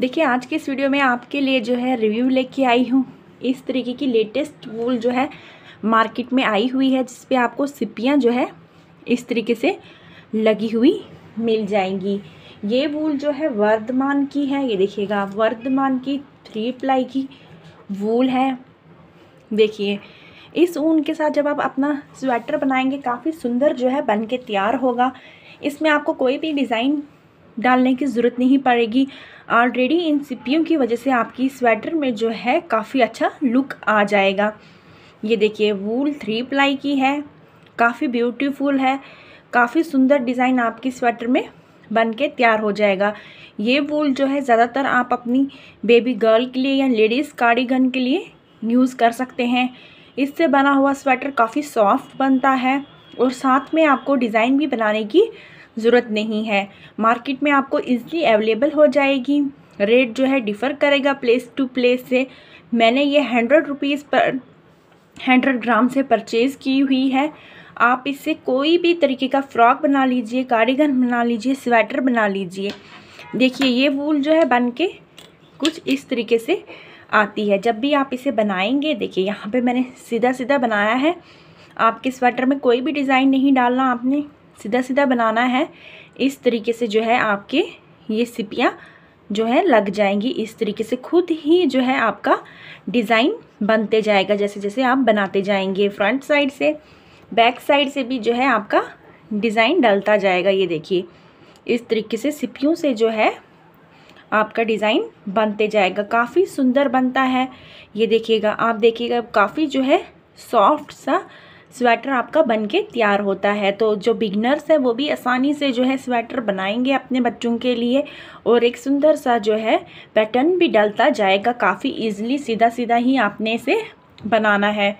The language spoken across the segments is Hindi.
देखिए आज के इस वीडियो में आपके लिए जो है रिव्यू लेके आई हूँ इस तरीके की लेटेस्ट वूल जो है मार्केट में आई हुई है जिसपे आपको सिपियाँ जो है इस तरीके से लगी हुई मिल जाएंगी ये वूल जो है वर्धमान की है ये देखिएगा वर्धमान की थ्री प्लाई की वूल है देखिए इस ऊन के साथ जब आप अपना स्वेटर बनाएंगे काफ़ी सुंदर जो है बन के तैयार होगा इसमें आपको कोई भी डिज़ाइन डालने की ज़रूरत नहीं पड़ेगी ऑलरेडी इन सिपियों की वजह से आपकी स्वेटर में जो है काफ़ी अच्छा लुक आ जाएगा ये देखिए वूल थ्री प्लाई की है काफ़ी ब्यूटीफुल है काफ़ी सुंदर डिज़ाइन आपकी स्वेटर में बन के तैयार हो जाएगा ये वूल जो है ज़्यादातर आप अपनी बेबी गर्ल के लिए या लेडीज़ कार्डिगन के लिए यूज़ कर सकते हैं इससे बना हुआ स्वेटर काफ़ी सॉफ्ट बनता है और साथ में आपको डिज़ाइन भी बनाने की ज़रूरत नहीं है मार्केट में आपको इजली अवेलेबल हो जाएगी रेट जो है डिफ़र करेगा प्लेस टू प्लेस से मैंने ये हंड्रेड रुपीज़ पर हंड्रेड ग्राम से परचेज़ की हुई है आप इससे कोई भी तरीके का फ्रॉक बना लीजिए कारीगर बना लीजिए स्वेटर बना लीजिए देखिए ये वूल जो है बन के कुछ इस तरीके से आती है जब भी आप इसे बनाएंगे देखिए यहाँ पे मैंने सीधा सीधा बनाया है आपके स्वेटर में कोई भी डिज़ाइन नहीं डालना आपने सीधा सीधा बनाना है इस तरीके से जो है आपके ये सिपियाँ जो है लग जाएंगी इस तरीके से खुद ही जो है आपका डिज़ाइन बनते जाएगा जैसे जैसे आप बनाते जाएंगे फ्रंट साइड से बैक साइड से भी जो है आपका डिज़ाइन डलता जाएगा ये देखिए इस तरीके से सिपियों से जो है आपका डिज़ाइन बनते जाएगा काफ़ी सुंदर बनता है ये देखिएगा आप देखिएगा काफ़ी जो है सॉफ्ट सा स्वेटर आपका बन के तैयार होता है तो जो बिगनर्स हैं वो भी आसानी से जो है स्वेटर बनाएंगे अपने बच्चों के लिए और एक सुंदर सा जो है पैटर्न भी डलता जाएगा काफ़ी ईजिली सीधा सीधा ही आपने इसे बनाना है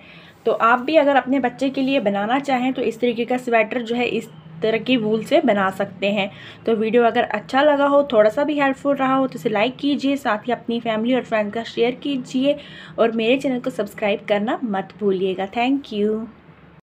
तो आप भी अगर अपने बच्चे के लिए बनाना चाहें तो इस तरीके का स्वेटर जो है इस तरह की वूल से बना सकते हैं तो वीडियो अगर अच्छा लगा हो थोड़ा सा भी हेल्पफुल रहा हो तो इसे लाइक कीजिए साथ ही अपनी फैमिली और फ्रेंड का शेयर कीजिए और मेरे चैनल को सब्सक्राइब करना मत भूलिएगा थैंक यू